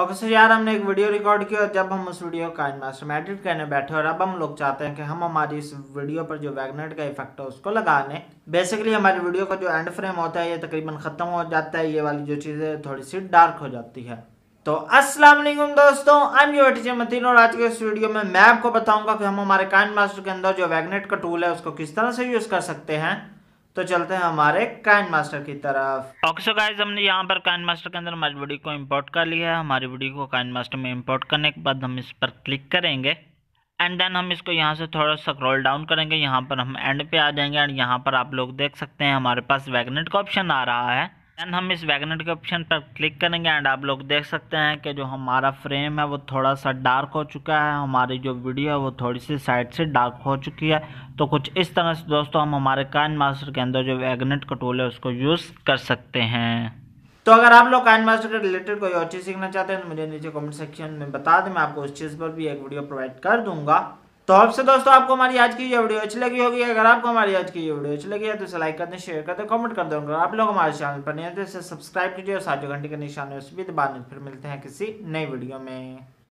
officer यार हमने एक वीडियो रिकॉर्ड किया और जब हम उस वीडियो का मास्टर में एडिट करने बैठे और अब हम लोग चाहते हैं कि हम हमारी इस वीडियो पर जो वैगनेट का इफेक्ट है उसको लगा लें बेसिकली हमारी वीडियो का जो एंड फ्रेम होता है ये तकरीबन ख़त्म हो जाता है ये वाली जो चीज़ें थोड़ी सी डार्क हो जाती है तो अस्सलाम वालेकुम दोस्तों I am your teacher Mateen और आज के इस वीडियो में मैं आपको बताऊंगा कि हम हमारे काइन मास्टर के अंदर जो वैगनेट का टूल है उसको किस तरह से यूज़ कर सकते हैं तो चलते हैं हमारे काइन मास्टर की तरफ ओके सो हमने यहाँ पर काइन मास्टर के अंदर हमारी वीडियो को इंपोर्ट कर लिया है हमारी वीडियो को काइन मास्टर में इंपोर्ट करने के बाद हम इस पर क्लिक करेंगे एंड देन हम इसको यहाँ से थोड़ा स्क्रॉल डाउन करेंगे यहाँ पर हम एंड पे आ जाएंगे एंड यहाँ पर आप लोग देख सकते हैं हमारे पास वैगनेट का ऑप्शन आ रहा है देन हम इस वैगनेट के ऑप्शन पर क्लिक करेंगे एंड आप लोग देख सकते हैं कि जो हमारा फ्रेम है वो थोड़ा सा डार्क हो चुका है हमारी जो वीडियो है वो थोड़ी सी साइड से डार्क हो चुकी है तो कुछ इस तरह से दोस्तों हम हमारे कान मास्टर के अंदर जो वैगनेट का टूल है उसको यूज़ कर सकते हैं तो अगर आप लोग काइन मास्टर के रिलेटेड कोई और चीज़ सीखना चाहते हैं तो मुझे नीचे कमेंट सेक्शन में बता दें मैं आपको उस चीज़ पर भी एक वीडियो प्रोवाइड कर दूंगा तो आपसे दोस्तों आपको हमारी आज की ये वीडियो अच्छी लगी होगी अगर आपको हमारी आज की ये वीडियो अच्छी लगी है तो इसे लाइक कर दें शेयर कर दें कमेंट कर दें आप लोग हमारे चैनल पर नहीं तो इसे सब्सक्राइब कीजिए और सात घंटे के निशान में उस भी दबा फिर मिलते हैं किसी नई वीडियो में